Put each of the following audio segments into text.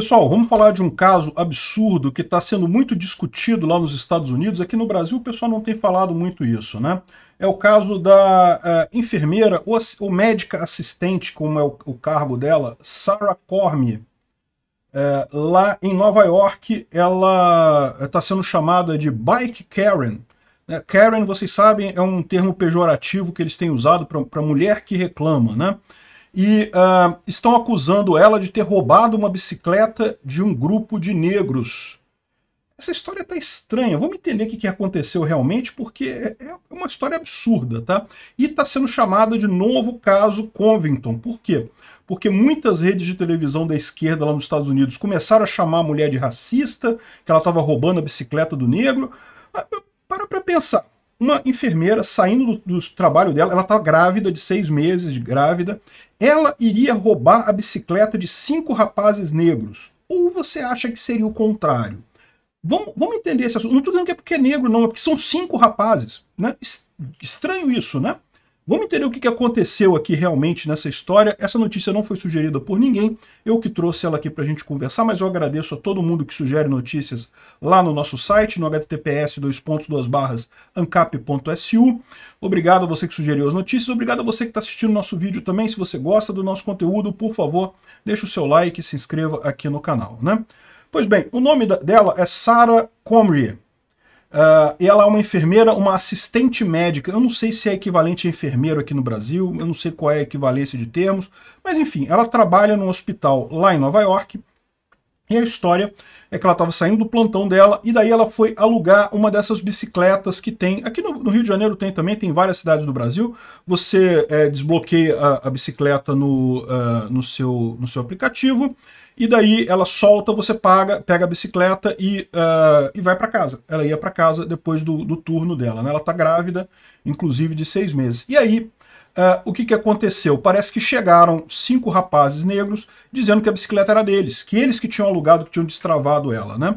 Pessoal, vamos falar de um caso absurdo que está sendo muito discutido lá nos Estados Unidos. Aqui no Brasil o pessoal não tem falado muito isso, né? É o caso da uh, enfermeira ou, ou, médica assistente, como é o, o cargo dela, Sarah Corme É, lá em Nova York, ela está é, sendo chamada de Bike Karen. É, Karen, vocês sabem, é um termo pejorativo que eles têm usado para mulher que reclama, né? e uh, estão acusando ela de ter roubado uma bicicleta de um grupo de negros. Essa história está estranha. Vamos entender o que, que aconteceu realmente, porque é, é uma história absurda, tá? E está sendo chamada de novo caso Covington. Por quê? Porque muitas redes de televisão da esquerda lá nos Estados Unidos começaram a chamar a mulher de racista, que ela estava roubando a bicicleta do negro. Ah, para para pensar uma enfermeira saindo do, do trabalho dela, ela está grávida, de seis meses de grávida, ela iria roubar a bicicleta de cinco rapazes negros. Ou você acha que seria o contrário? Vamos, vamos entender esse assunto. Não estou dizendo que é porque é negro, não, é porque são cinco rapazes. Né? Estranho isso, né? Vamos entender o que aconteceu aqui realmente nessa história. Essa notícia não foi sugerida por ninguém, eu que trouxe ela aqui para a gente conversar, mas eu agradeço a todo mundo que sugere notícias lá no nosso site, no https ancap.su. Obrigado a você que sugeriu as notícias, obrigado a você que está assistindo nosso vídeo também. Se você gosta do nosso conteúdo, por favor, deixe o seu like e se inscreva aqui no canal. Né? Pois bem, o nome dela é Sarah Comrie. Uh, ela é uma enfermeira, uma assistente médica. Eu não sei se é equivalente a enfermeiro aqui no Brasil, eu não sei qual é a equivalência de termos, mas enfim, ela trabalha num hospital lá em Nova York. E a história é que ela estava saindo do plantão dela e daí ela foi alugar uma dessas bicicletas que tem. Aqui no, no Rio de Janeiro tem também, tem várias cidades do Brasil. Você é, desbloqueia a, a bicicleta no, uh, no, seu, no seu aplicativo e daí ela solta, você paga, pega a bicicleta e, uh, e vai para casa. Ela ia para casa depois do, do turno dela. Né? Ela está grávida, inclusive de seis meses. E aí, uh, o que, que aconteceu? Parece que chegaram cinco rapazes negros dizendo que a bicicleta era deles, que eles que tinham alugado, que tinham destravado ela. Né?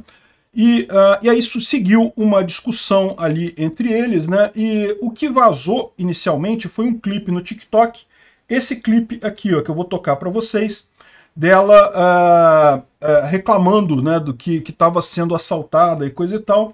E, uh, e aí isso seguiu uma discussão ali entre eles. né? E o que vazou inicialmente foi um clipe no TikTok. Esse clipe aqui, ó, que eu vou tocar para vocês dela ah, ah, reclamando né, do que estava sendo assaltada e coisa e tal.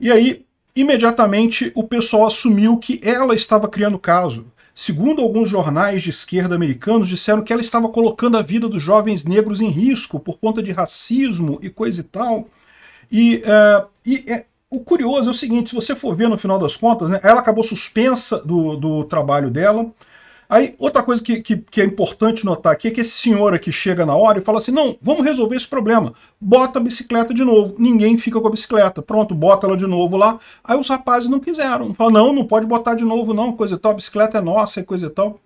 E aí, imediatamente, o pessoal assumiu que ela estava criando caso, Segundo alguns jornais de esquerda americanos, disseram que ela estava colocando a vida dos jovens negros em risco por conta de racismo e coisa e tal. E, uh, e é, o curioso é o seguinte: se você for ver no final das contas, né, ela acabou suspensa do, do trabalho dela. Aí, outra coisa que, que, que, é importante notar aqui é que esse senhor aqui chega na hora e fala assim, não, vamos resolver esse problema, bota a bicicleta de novo, ninguém fica com a bicicleta, pronto, bota ela de novo lá. Aí os rapazes não quiseram, falam, não, não pode botar de novo não, coisa e tal, a bicicleta é nossa, é coisa e tal.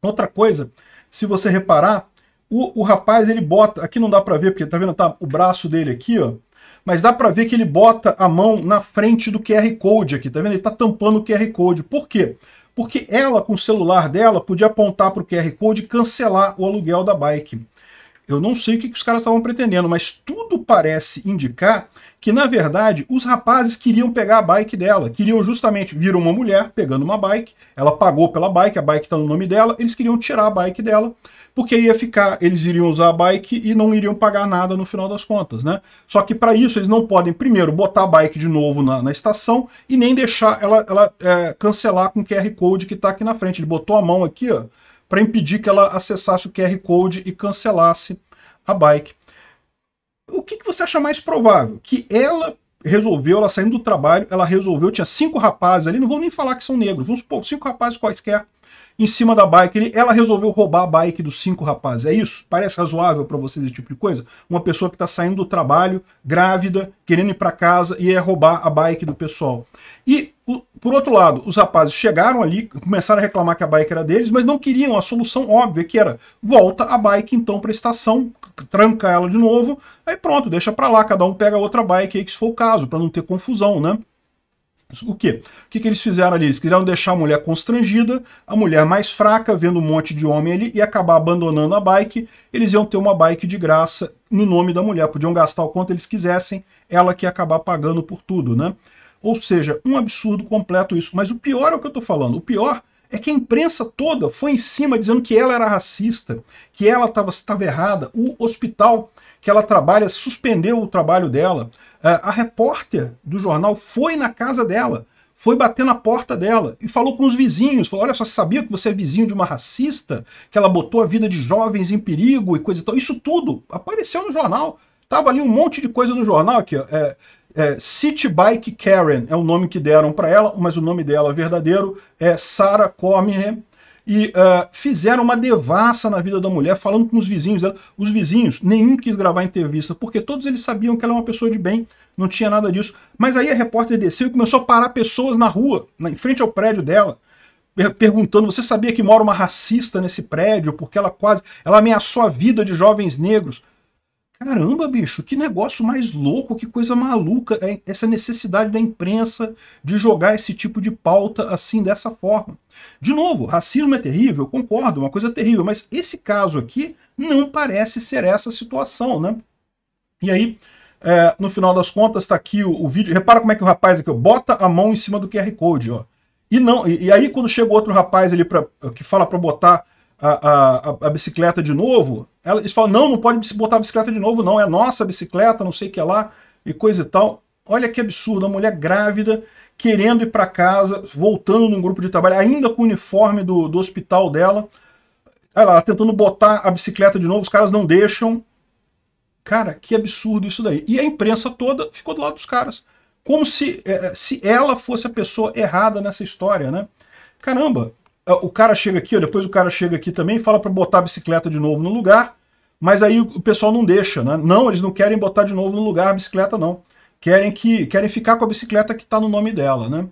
Outra coisa, se você reparar, o, o rapaz, ele bota, aqui não dá pra ver, porque tá vendo, tá o braço dele aqui, ó, mas dá para ver que ele bota a mão na frente do QR Code aqui, tá vendo? Ele tá tampando o QR Code. Por quê? porque ela, com o celular dela, podia apontar para o QR Code e cancelar o aluguel da bike. Eu não sei o que, que os caras estavam pretendendo, mas tudo parece indicar que, na verdade, os rapazes queriam pegar a bike dela. Queriam justamente, viram uma mulher pegando uma bike, ela pagou pela bike, a bike está no nome dela, eles queriam tirar a bike dela, porque ia ficar, eles iriam usar a bike e não iriam pagar nada no final das contas, né? Só que para isso eles não podem, primeiro, botar a bike de novo na, na estação e nem deixar ela, ela é, cancelar com o QR Code que está aqui na frente. Ele botou a mão aqui, ó, para impedir que ela acessasse o QR Code e cancelasse a bike. O que, que você acha mais provável? Que ela resolveu, ela saindo do trabalho, ela resolveu, tinha cinco rapazes ali, não vou nem falar que são negros, vamos supor, cinco rapazes quaisquer em cima da bike. Ele, ela resolveu roubar a bike dos cinco rapazes, é isso? Parece razoável para vocês esse tipo de coisa? Uma pessoa que está saindo do trabalho, grávida, querendo ir para casa e é roubar a bike do pessoal. E, o, por outro lado, os rapazes chegaram ali, começaram a reclamar que a bike era deles, mas não queriam a solução óbvia, que era volta a bike então para a estação, tranca ela de novo, aí pronto, deixa para lá, cada um pega outra bike aí, que se for o caso, para não ter confusão, né? O quê? O que, que eles fizeram ali? Eles queriam deixar a mulher constrangida, a mulher mais fraca, vendo um monte de homem ali, e acabar abandonando a bike. Eles iam ter uma bike de graça no nome da mulher, podiam gastar o quanto eles quisessem, ela que ia acabar pagando por tudo, né? Ou seja, um absurdo completo isso. Mas o pior é o que eu tô falando. O pior é que a imprensa toda foi em cima dizendo que ela era racista, que ela estava errada, o hospital que ela trabalha suspendeu o trabalho dela, é, a repórter do jornal foi na casa dela, foi bater na porta dela e falou com os vizinhos, falou, olha só, sabia que você é vizinho de uma racista, que ela botou a vida de jovens em perigo e coisa e tal, isso tudo apareceu no jornal, tava ali um monte de coisa no jornal, que é, é, City Bike Karen é o nome que deram para ela, mas o nome dela verdadeiro é Sarah Cormier. E uh, fizeram uma devassa na vida da mulher, falando com os vizinhos dela. Os vizinhos, nenhum quis gravar entrevista, porque todos eles sabiam que ela é uma pessoa de bem, não tinha nada disso. Mas aí a repórter desceu e começou a parar pessoas na rua, na, em frente ao prédio dela, perguntando: você sabia que mora uma racista nesse prédio? Porque ela quase. Ela ameaçou a vida de jovens negros. Caramba, bicho, que negócio mais louco, que coisa maluca é essa necessidade da imprensa de jogar esse tipo de pauta assim, dessa forma. De novo, racismo é terrível, concordo, uma coisa terrível, mas esse caso aqui não parece ser essa situação, né? E aí, é, no final das contas, está aqui o, o, vídeo. Repara como é que o rapaz aqui, ó, bota a mão em cima do QR Code, ó. E, não, e, e aí, quando chega outro rapaz ali pra, que fala para botar a, a, a, bicicleta de novo, eles falam, não, não pode botar a bicicleta de novo, não. É nossa bicicleta, não sei o que lá, e coisa e tal. Olha que absurdo, uma mulher grávida, querendo ir para casa, voltando num grupo de trabalho, ainda com o uniforme do, do hospital dela. Ela tentando botar a bicicleta de novo, os caras não deixam. Cara, que absurdo isso daí. E a imprensa toda ficou do lado dos caras. Como se, é, é, se ela fosse a pessoa errada nessa história, né? Caramba, é, o cara chega aqui, ó, depois o cara chega aqui também e fala para botar a bicicleta de novo no lugar, mas aí o pessoal não deixa, né? Não, eles não querem botar de novo no lugar a bicicleta, não. Querem, que, querem ficar com a bicicleta que está no nome dela, né?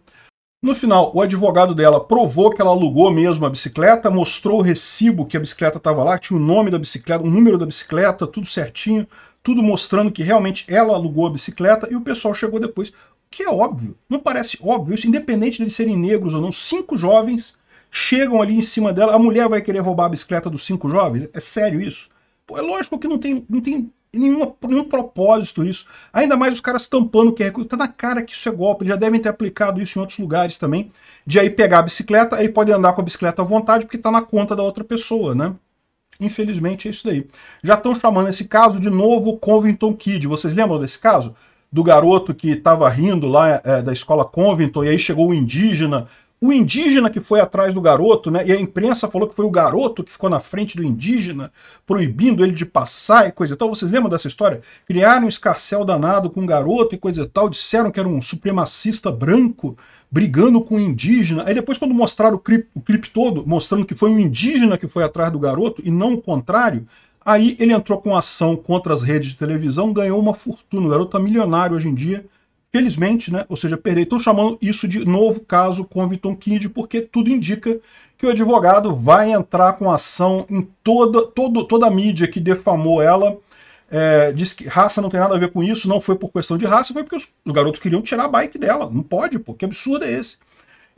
No final, o advogado dela provou que ela alugou mesmo a bicicleta, mostrou o recibo que a bicicleta estava lá, tinha o nome da bicicleta, o número da bicicleta, tudo certinho, tudo mostrando que realmente ela alugou a bicicleta e o pessoal chegou depois. O que é óbvio, não parece óbvio, isso independente de serem negros ou não, cinco jovens chegam ali em cima dela, a mulher vai querer roubar a bicicleta dos cinco jovens? É sério isso? Pô, é lógico que não tem, não tem nenhuma, nenhum propósito isso. Ainda mais os caras tampando o QR Code. Tá na cara que isso é golpe. Eles já devem ter aplicado isso em outros lugares também. De aí pegar a bicicleta, aí pode andar com a bicicleta à vontade, porque tá na conta da outra pessoa, né? Infelizmente é isso daí. Já estão chamando esse caso de novo Covington Kid. Vocês lembram desse caso? Do garoto que estava rindo lá é, da escola Covington e aí chegou o indígena o indígena que foi atrás do garoto, né? E a imprensa falou que foi o garoto que ficou na frente do indígena, proibindo ele de passar e coisa e tal. Vocês lembram dessa história? Criaram um escarcel danado com um garoto e coisa e tal. Disseram que era um supremacista branco brigando com um indígena. Aí depois, quando mostraram o clipe, o clipe todo, mostrando que foi um indígena que foi atrás do garoto e não o contrário, aí ele entrou com ação contra as redes de televisão, ganhou uma fortuna. O garoto tá milionário hoje em dia felizmente, né? Ou seja, perder. Estou chamando isso de novo caso com Covington Kid, porque tudo indica que o advogado vai entrar com ação em toda, todo, toda a mídia que defamou ela. É, diz que raça não tem nada a ver com isso, não foi por questão de raça, foi porque os, os garotos queriam tirar a bike dela. Não pode, pô. Que absurdo é esse?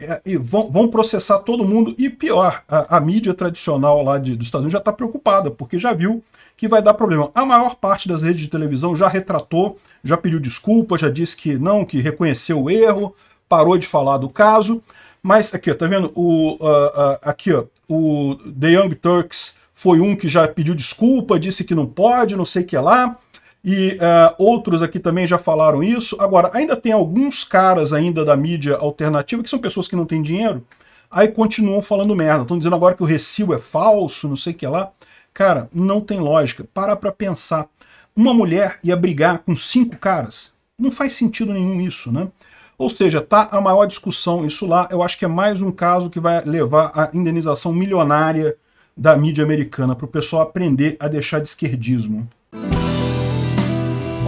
É, e vão, vão, processar todo mundo. E pior, a, a mídia tradicional lá de, dos Estados Unidos já está preocupada, porque já viu que vai dar problema. A maior parte das redes de televisão já retratou, já pediu desculpa, já disse que não, que reconheceu o erro, parou de falar do caso. Mas aqui, ó, tá vendo? O, uh, uh, aqui, ó, o The Young Turks foi um que já pediu desculpa, disse que não pode, não sei o que lá e uh, outros aqui também já falaram isso. Agora, ainda tem alguns caras ainda da mídia alternativa, que são pessoas que não têm dinheiro, aí continuam falando merda. Estão dizendo agora que o recibo é falso, não sei o que lá. Cara, não tem lógica. Para pra pensar. Uma mulher ia brigar com cinco caras? Não faz sentido nenhum isso, né? Ou seja, tá a maior discussão isso lá. Eu acho que é mais um caso que vai levar à indenização milionária da mídia americana, para o pessoal aprender a deixar de esquerdismo.